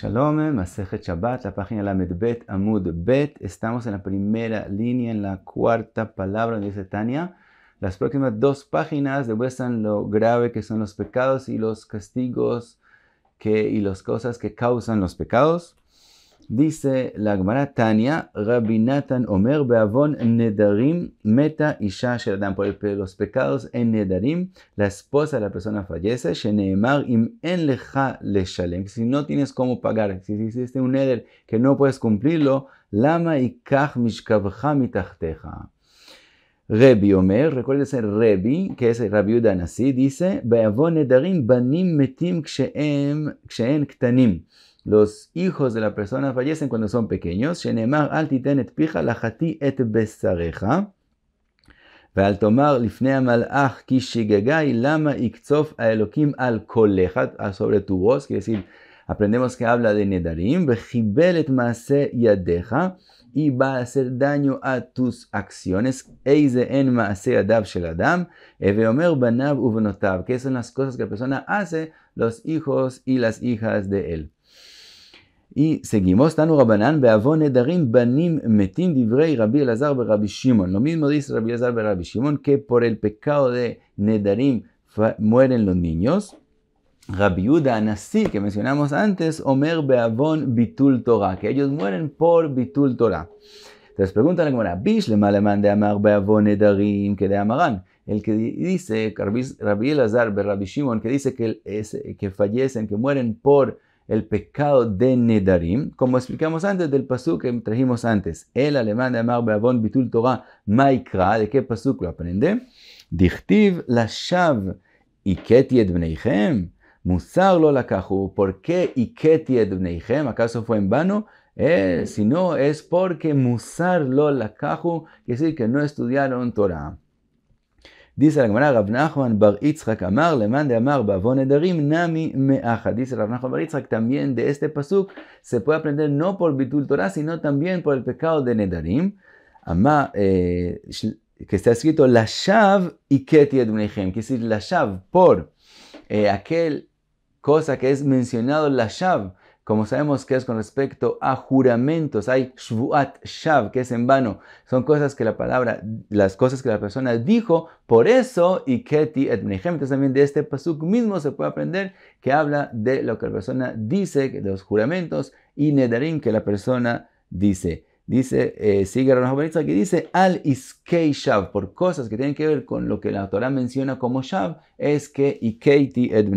Shalom, Masejet Shabbat, la página Lamed Amud Bet. Estamos en la primera línea, en la cuarta palabra, dice Tania. Las próximas dos páginas demuestran lo grave que son los pecados y los castigos y las cosas que causan los pecados. Dice la Gemara Tania, Rabinatan Omer Beavon Nedarim Meta Isha Sheradam. Por los pecados en Nedarim, la esposa de la persona fallece. Sheneemar im en lecha leshalem. Si no tienes cómo pagar, si hiciste un Neder que no puedes cumplirlo, Lama ikach mishkavcha mitachteja. Rebi Omer, recuérdese Rebi, que es el Rabbi Udanasi, dice, Beavon Nedarim Banim Metim Ksheem Ksheem Ktanim los hijos de la persona fallecen cuando son pequeños. Shenemar al titenet pija lajati et besareja. tomar lifnei לפני ki כי lama למה a Elokim al כל sobre tu voz. quiere decir, aprendemos que habla de Nedarim, Bejibelet Maase Yadeja, y va a hacer daño a tus acciones, Eize en Maase Adab Sheladam, Eveomer banav uvenotav. que son las cosas que la persona hace, los hijos y las hijas de él. Y seguimos, Tanu Rabanán, Beavon Edarim Banim Metim Divrei Rabbi Elazar Rabbi Shimon. Lo mismo dice Rabbi Elazar Rabbi Shimon, que por el pecado de Nedarim mueren los niños. Rabbi Yuda Anasí, que mencionamos antes, Omer Beavon Bitul Torah, que ellos mueren por Bitul Torah. Entonces preguntan a Gemara, Bish le malemán de Amar Beavon nedarim que de Amarán. El que dice, Rabbi Elazar Rabbi Shimon, que dice que, es, que fallecen, que mueren por el pecado de Nedarim, como explicamos antes del pasú que trajimos antes. El alemán de Amar Bitul Torah Maikra, ¿de qué pasú lo aprende? Dichtiv la shav iketi yed bneihem, musar lo lakahu. ¿Por qué iketi ¿Acaso fue en vano? Eh, si no, es porque musar lo lakahu, quiere decir que no estudiaron Torah. Dice la Gemara, Rab Nachman Bar Yitzchak, Amar, le mande Amar, Bavon Edarim, Nami Meaja. Dice Rab Nachman Bar Yitzchak, también de este pasuk se puede aprender no por Bitul Torah, sino también por el pecado de Nedarim. Amar, eh, que está escrito, la Shav y Keti que es decir, la Shav por eh, aquel cosa que es mencionado, la Shav como sabemos que es con respecto a juramentos, hay shvuat shav, que es en vano. Son cosas que la palabra, las cosas que la persona dijo, por eso, y keti et Entonces también de este pasuk mismo se puede aprender que habla de lo que la persona dice, de los juramentos, y nedarim que la persona dice. Dice, eh, sigue sigue que dice al iskei shav, por cosas que tienen que ver con lo que la Torah menciona como shav, es que keti et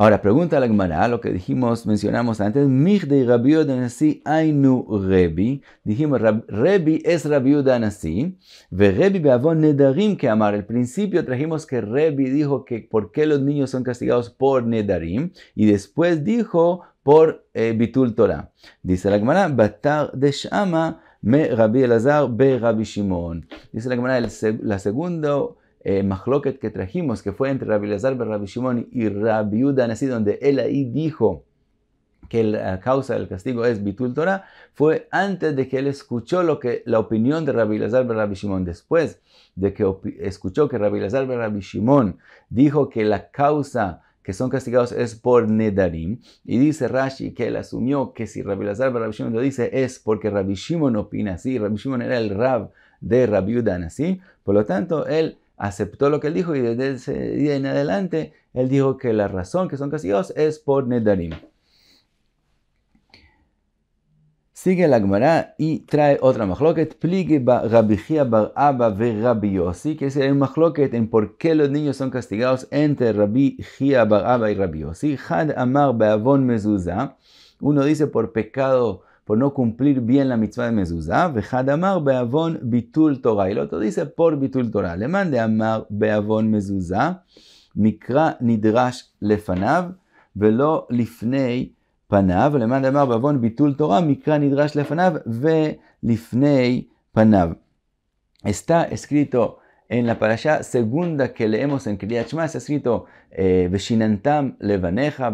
Ahora, pregunta la Gemara, lo que dijimos, mencionamos antes, de Rabbi Nasi Ainu Rebi. Dijimos, Rebi es Rabbi Nasi, ve Rebi Beavon Nedarim que amar. Al principio trajimos que Rebi dijo que por qué los niños son castigados por Nedarim, y después dijo por eh, Bitul Torah. Dice la Gemara, Batar de Shama me Rabbi Elazar be Rabbi Shimon. Dice la Gemara, el la segunda eh, que trajimos, que fue entre Rabbi Lazar ben Rabbi Shimon y Rabbi Yuda donde él ahí dijo que la causa del castigo es Bitul fue antes de que él escuchó lo que, la opinión de Rabbi Lazar ben Rabbi Shimon. Después de que escuchó que Rabbi Lazar ben Rabbi Shimon dijo que la causa que son castigados es por Nedarim. Y dice Rashi que él asumió que si Rabbi Lazar Rabbi Shimon lo dice es porque Rabbi Shimon opina así. Rabbi Shimon era el Rab de Rabbi Udan así. Por lo tanto, él aceptó lo que él dijo y desde ese día en adelante él dijo que la razón que son castigados es por Nedarim. Sigue la Gemara y trae otra machloket, Rabbi rabijia bar abba ve rabbi que es el machloket en por qué los niños son castigados entre rabbi bar'aba bar y rabbi Had amar beavon mezuzah, uno dice por pecado por no cumplir bien la mitzvah de mezuzá, vejadamar beavon bitul Torah. Y el otro dice por bitul Torah. Le mande amar beavon mezuzá, mikra nidrash lefanav, velo lifnei פניו, למען דאמר בעוון ביטול תורה, מקרא נדרש לפניו ולפני פניו. Está escrito en la parasha segunda que leemos en Kriyat Shema ha escrito eh, Veshinantam levaneja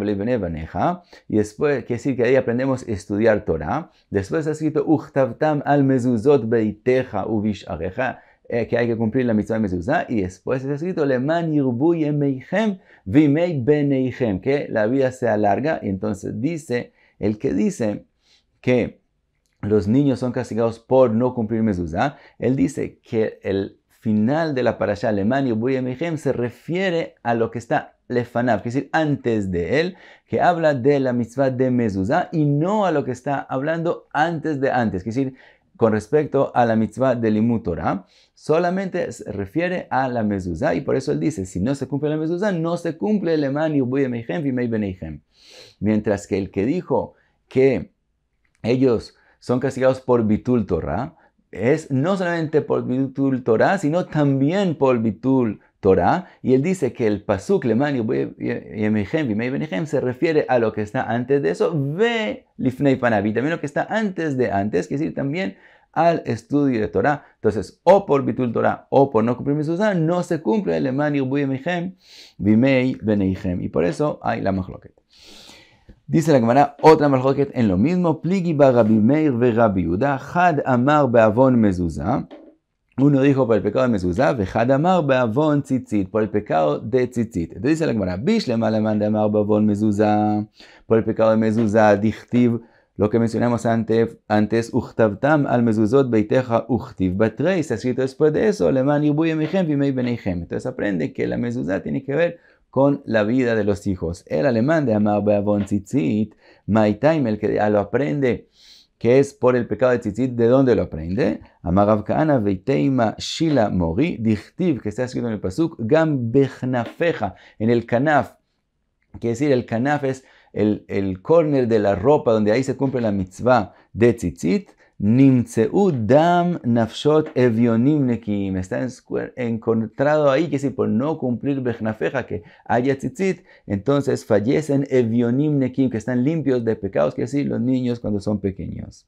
y después quiere decir que ahí aprendemos a estudiar Torah. Después ha escrito Uchtavtam al mezuzot beiteja uvish eh, que hay que cumplir la mitzvah de mezuzá y después ha escrito leman yirbuy emeichem vimei que la vida sea larga. y entonces dice el que dice que los niños son castigados por no cumplir mezuzá, él dice que el final de la parasha alemán, se refiere a lo que está lefanav, es decir, antes de él, que habla de la mitzvah de mezuzá y no a lo que está hablando antes de antes, es decir, con respecto a la mitzvah de Limutora solamente se refiere a la mezuzá y por eso él dice, si no se cumple la mezuzá, no se cumple el eman Mehem Mientras que el que dijo que ellos son castigados por bitul Torah, es no solamente por Bitul Torah, sino también por Bitul Torah. Y él dice que el Pasuk Leman Benichem se refiere a lo que está antes de eso, Ve Lifnei Panavi, también lo que está antes de antes, que decir también al estudio de Torah. Entonces, o por Bitul Torah o por no cumplir Mizuzah, no se cumple el Leman y Beneihem. Y por eso hay la machloket Dice la Gemara, otra marjoquet en lo mismo, pligi Rabbi Meir ve Rabbi had amar beavon mezuzah, uno dijo por el pecado de mezuzah, ve had amar beavon tzitzit, por el pecado de tzitzit. Entonces dice la Gemara, bishle malaman de amar beavon mezuzah, por el pecado de mezuzah, dichtiv, lo que mencionamos antes, antes uchtavtam al mezuzot beitecha uchtiv batrei, ha escrito después de eso, leman mechem vimei Entonces aprende que la mezuzah tiene que ver con la vida de los hijos. El alemán de Amar Tzitzit, Time, el que lo aprende, que es por el pecado de Tzitzit, ¿de dónde lo aprende? Veiteima Shila Mori, Dichtiv, que está escrito en el Pasuk, Gam en el Kanaf. Quiere decir, el canaf es el, el córner de la ropa donde ahí se cumple la mitzvah de Tzitzit. Nimtseu dam nafshot evionim nekiim. Está encontrado ahí que si por no cumplir bejnafeja que haya tzitzit, entonces fallecen evionim nekiim, que están limpios de pecados, que así los niños cuando son pequeños.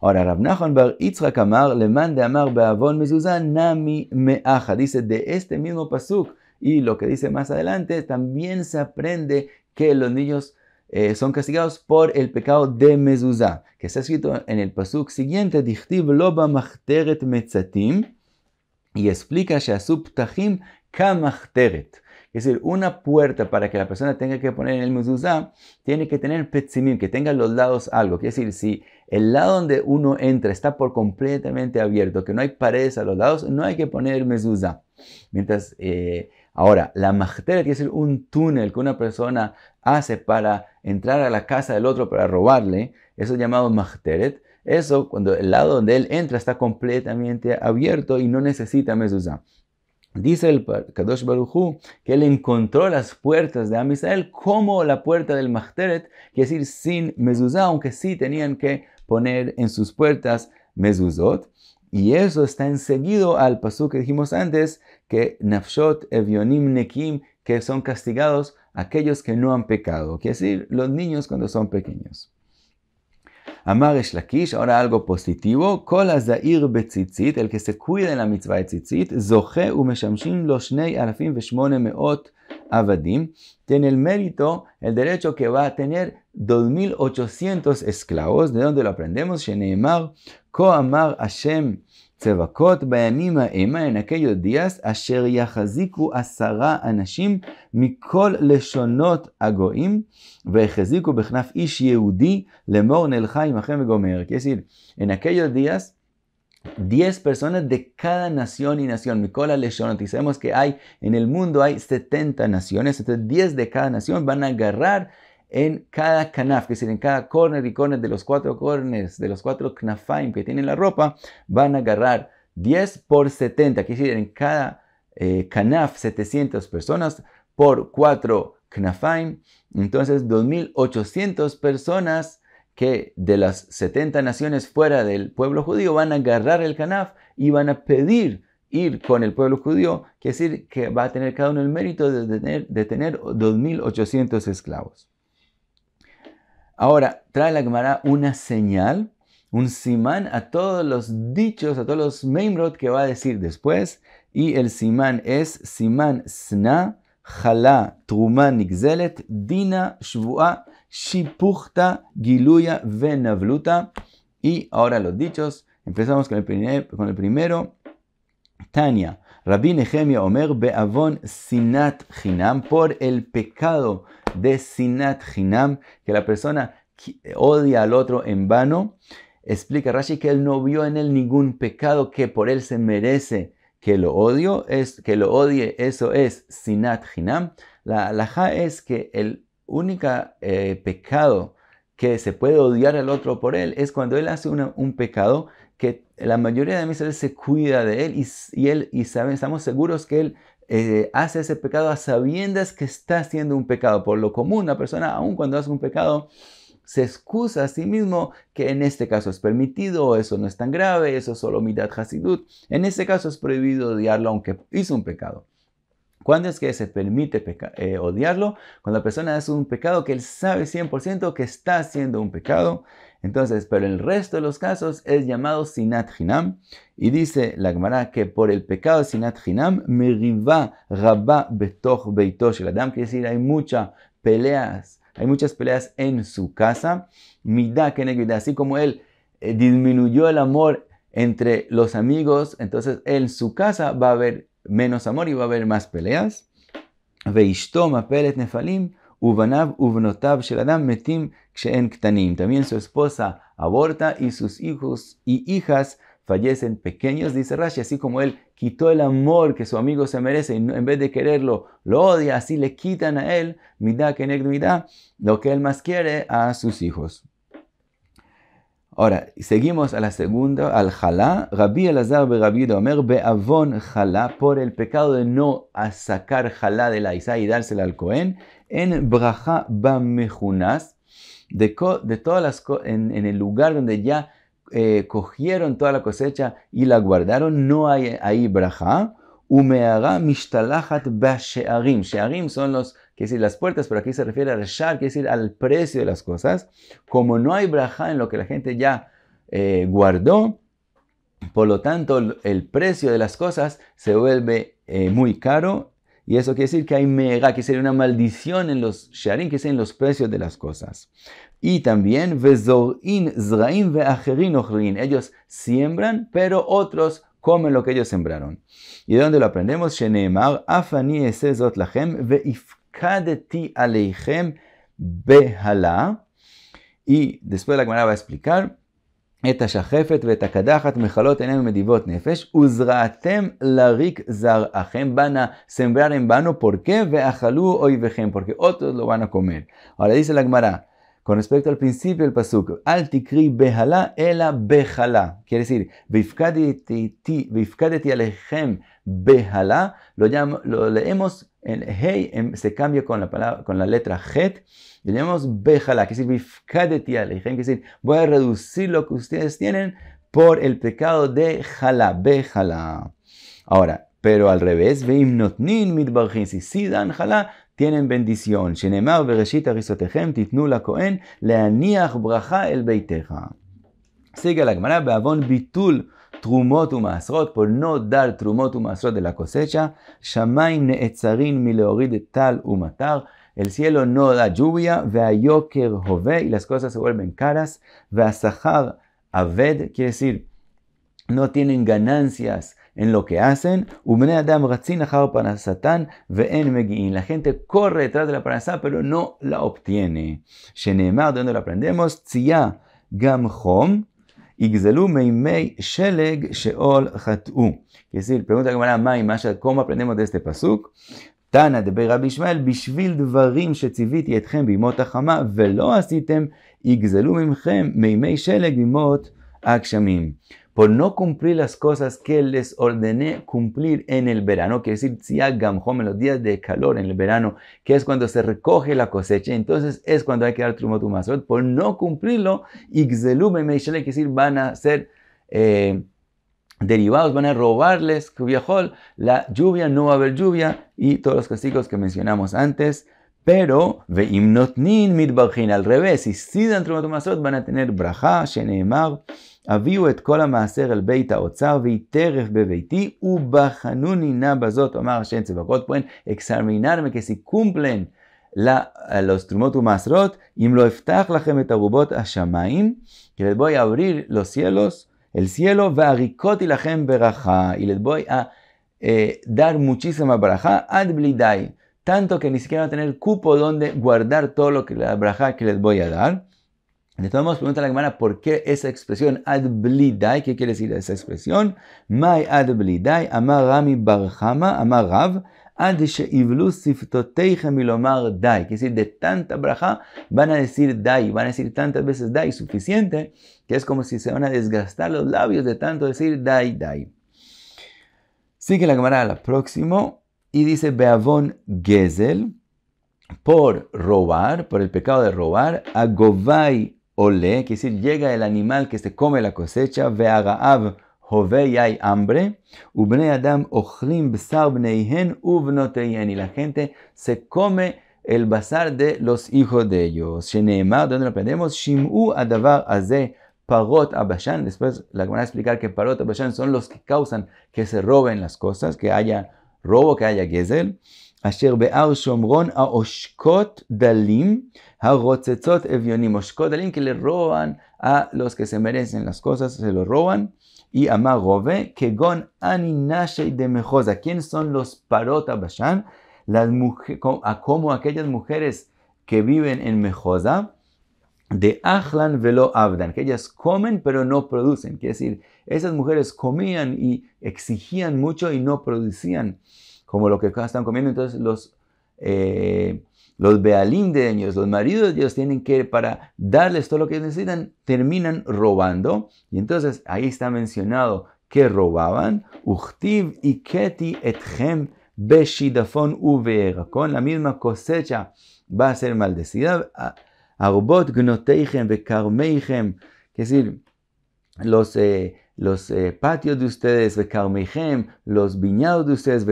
Ahora, Rab bar Yitzchak Amar le mande Amar beavon mezuzah nami meaja. Dice de este mismo pasuk y lo que dice más adelante, también se aprende que los niños eh, son castigados por el pecado de mezuzá, que está escrito en el pasuk siguiente, machteret metzatim, y explica Shasub Tahim Kamachteret. Es decir, una puerta para que la persona tenga que poner el mezuzá, tiene que tener petzimim, que tenga los lados algo. Es decir, si el lado donde uno entra está por completamente abierto, que no hay paredes a los lados, no hay que poner mezuzá. Mientras eh, Ahora, la magteret que decir un túnel que una persona hace para entrar a la casa del otro para robarle, eso es llamado magteret Eso, cuando el lado donde él entra está completamente abierto y no necesita mezuzá. Dice el Kadosh Barujú que él encontró las puertas de Amisael como la puerta del Machteret, que es decir, sin mezuzá, aunque sí tenían que poner en sus puertas mezuzot. Y eso está enseguido al pasú que dijimos antes, que nafshot evionim nekim, que son castigados aquellos que no han pecado, que es decir, los niños cuando son pequeños. Amar Lakish, ahora algo positivo, Kol Azair Betzitzit, el que se cuida en la mitzvah de Tzitzit, Zohe Umeshamshin Loshnei Alafim Veshmone Meot Avadim, tiene el mérito, el derecho que va a tener 2.800 esclavos, de donde lo aprendemos, Sheneimar, Amar Hashem צבקות בימים ההמה ינקה יודיאס אשר יחזיקו עשרה אנשים מכל לשונות הגויים והחזיקו בכנף איש יהודי לאמור נלכה עמכם וגומר. כסיד, en aquellos días 10 personas de cada nación y nación, Micola Leshonot, y sabemos que hay en el mundo hay 70 naciones, entonces 10 de cada nación van a agarrar en cada canaf, que es decir, en cada corner y corner de los cuatro corners, de los cuatro knafaim que tienen la ropa, van a agarrar 10 por 70, que es decir, en cada eh, canaf 700 personas por cuatro knafaim, entonces 2800 personas que de las 70 naciones fuera del pueblo judío van a agarrar el canaf y van a pedir ir con el pueblo judío, que decir, que va a tener cada uno el mérito de tener, de tener 2.800 esclavos. Ahora, trae la Gemara una señal, un simán a todos los dichos, a todos los meimrot que va a decir después. Y el simán es simán sna, jala, truma nigzelet, dina, shvua, shipuchta, giluya, venavluta. Y ahora los dichos. Empezamos con el, primero. Tania, Rabbi Nehemia Omer Beavon Sinat jinam, por el pecado de Sinat Hinam, que la persona odia al otro en vano, explica Rashi que él no vio en él ningún pecado que por él se merece que lo odio, es, que lo odie, eso es Sinat Hinam. La halajá es que el único eh, pecado que se puede odiar al otro por él es cuando él hace un pecado que la mayoría de mis se cuida de él y, él y sabe, estamos seguros que él eh, hace ese pecado a sabiendas que está haciendo un pecado. Por lo común, una persona, aun cuando hace un pecado, se excusa a sí mismo que en este caso es permitido, eso no es tan grave, eso es solo mitad hasidut. En este caso es prohibido odiarlo aunque hizo un pecado. ¿Cuándo es que se permite eh, odiarlo? Cuando la persona hace un pecado que él sabe 100% que está haciendo un pecado entonces, pero el resto de los casos es llamado sinat Jinam. y dice la Gemara que por el pecado de sinat hinam meriva rabba betoch beitosh el adam, quiere decir hay muchas peleas, hay muchas peleas en su casa, midá que así como él eh, disminuyó el amor entre los amigos, entonces en su casa va a haber menos amor y va a haber más peleas. Veishtoma Pelet nefalim Metim También su esposa aborta y sus hijos y hijas fallecen pequeños, dice Rashi, así como él quitó el amor que su amigo se merece y en vez de quererlo lo odia, así le quitan a él, lo que él más quiere a sus hijos. Ahora, seguimos a la segunda, al jalá. Rabbi Elazar Rabbi Omer Beavon jalá, por el pecado de no sacar jalá de la Isa y dársela al Cohen, en Braja Bamejunas, de, de todas las en, el lugar donde ya eh, cogieron toda la cosecha y la guardaron, no hay ahí Braja. Umeara Shearim son los quiere decir las puertas, pero aquí se refiere al shar, es decir al precio de las cosas. Como no hay braja en lo que la gente ya eh, guardó, por lo tanto el precio de las cosas se vuelve eh, muy caro. Y eso quiere decir que hay mega, que sería una maldición en los sharim, que en los precios de las cosas. Y también, ellos siembran, pero otros comen lo que ellos sembraron. ¿Y de dónde lo aprendemos? afani Aleichem Behala. Y después la Gemara va a explicar. Eta Shachefet Veta Kadachat Mechalot Enem Medivot Nefesh Uzraatem Larik Zar Achem Van a sembrar en vano. ¿Por qué? y Oivechem. Porque otros lo van a comer. Ahora dice la Gemara. Con respecto al principio del pasuk, al tikri behala ela behala, quiere decir, vifkadeti alechem behala, lo, llamo, lo leemos el hey em, se cambia con la, palabra, con la letra het, y le llamamos bejala, que significa que decir, voy a reducir lo que ustedes tienen por el pecado de jala, bejala. Ahora, pero al revés, veim notnin mitbarjin, si sí dan jala, tienen bendición. Shenemar bereshit arisotechem titnu la kohen leaniach bracha el beiteja. Sigue la Gemara, beavon bitul. Trumot masrot, por no dar trumot masrot de la cosecha, shamaim neetzarin mileorid tal umatar, el cielo no da lluvia, yoker jove, y las cosas se vuelven caras, veasahar aved, quiere decir, no tienen ganancias en lo que hacen. adam La gente corre detrás de la parasá, pero no la obtiene. Shenemar, ¿de dónde lo aprendemos? Tzia gam יגזלו מימי שלג שאול חטאו. כסיל, פלמות הגמרא, מים, מה שקומא פלנמות דסטה פסוק, תנא דבי רבי ישמעאל, בשביל דברים שציוויתי אתכם בימות החמה ולא עשיתם, יגזלו ממכם מימי שלג בימות הגשמים. por no cumplir las cosas que les ordené cumplir en el verano, que decir, si hagan en los días de calor en el verano, que es cuando se recoge la cosecha, entonces es cuando hay que dar trumotumazot, por no cumplirlo, ixelume meishale, que decir, van a ser eh, derivados, van a robarles, cubiajol, la lluvia, no va a haber lluvia, y todos los castigos que mencionamos antes, pero, veim notnin al revés, si dan trumotumazot, van a tener braja, הביאו את כל המעשר אל בית האוצר, והיא טרף בביתי, ובחנוני נא בזאת, אמר השם צבקות פואן, אקסרמינרמה כסיכומפלן. los trumot umasrot, im lo eftach lachem et arubot השמיים, que les voy a abrir los cielos, el cielo, והריקותי לכם ברכה, y les voy a eh, dar muchísima ברכה, עד בלי די, tanto que ni siquiera va a tener cupo donde guardar todo lo que la ברכה que les voy a dar. De todos modos, a la cámara por qué esa expresión ad blidai, ¿qué quiere decir esa expresión? Mai ad blidai, amar Rami Barjama, amar Rav, ad sheivlu dai. Quiere decir, de tanta braja van a decir dai, van a decir tantas veces dai, suficiente, que es como si se van a desgastar los labios de tanto decir dai, dai. Sigue la cámara la próxima y dice Beavon Gezel, por robar, por el pecado de robar, agovai ole, que decir, llega el animal que se come la cosecha, ve raav jove y hay hambre, ubne adam ochlim bsaubneihen bneihen ubnoteihen, y la gente se come el bazar de los hijos de ellos. Sheneemar, donde lo aprendemos, shimu adavar azeh parot abashan, después la van a explicar que parot abashan son los que causan que se roben las cosas, que haya robo, que haya gezel. אשר בהר שומרון העושקות דלים, הרוצצות אביונים, עושקות דלים se לרוען הלוס כסמרסן Y a que gon aninashe de mejosa. ¿Quién son los parota bashan? Las como aquellas mujeres que viven en mejosa, de Ahlan velo Abdan, que ellas comen pero no producen. Quiere decir, esas mujeres comían y exigían mucho y no producían como lo que están comiendo. Entonces los, eh, los bealindeños, los maridos, de ellos tienen que, para darles todo lo que necesitan, terminan robando. Y entonces ahí está mencionado que robaban. Uchtiv y Keti etchem beshidafon uver. Con la misma cosecha va a ser maldecida. Arbot gnoteichem bekarmeichem. Es decir, los, eh, los eh, patios de ustedes, los viñados de ustedes,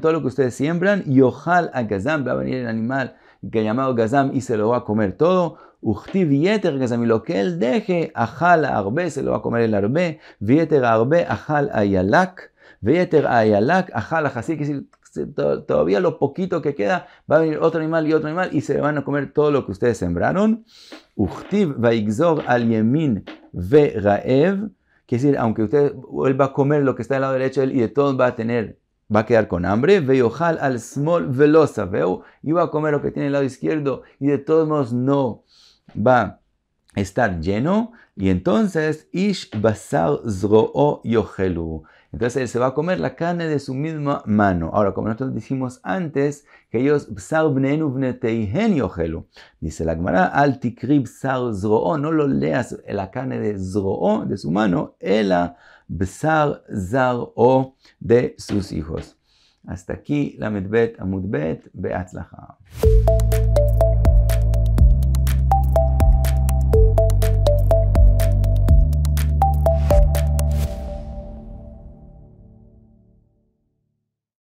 todo lo que ustedes siembran, y ojal a Gazam, va a venir el animal que llamado Gazam y se lo va a comer todo. Uchti vieter Gazam, y lo que él deje, ajal a Arbe, se lo va a comer el Arbe, vieter a Arbe, ajal a Yalak, vieter a Yalak, ajal a Hasik, todavía lo poquito que queda, va a venir otro animal y otro animal y se van a comer todo lo que ustedes sembraron. Uchtiv vaigzor al yemin ve raev Quiere decir, aunque usted vuelva a comer lo que está al lado derecho de él y de todos va a tener, va a quedar con hambre, hal al small velosa, veo, y va a comer lo que tiene al lado izquierdo y de todos modos no va estar lleno y entonces ish basar zroo yohelu. Entonces él se va a comer la carne de su misma mano. Ahora, como nosotros dijimos antes, que ellos bzar bnenu bneteihen yohelu. Dice la Gemara, al tikri bsar zroo, no lo leas la carne de zroo, de su mano, ela bsar zaro de sus hijos. Hasta aquí la medbet amudbet beatzlacha.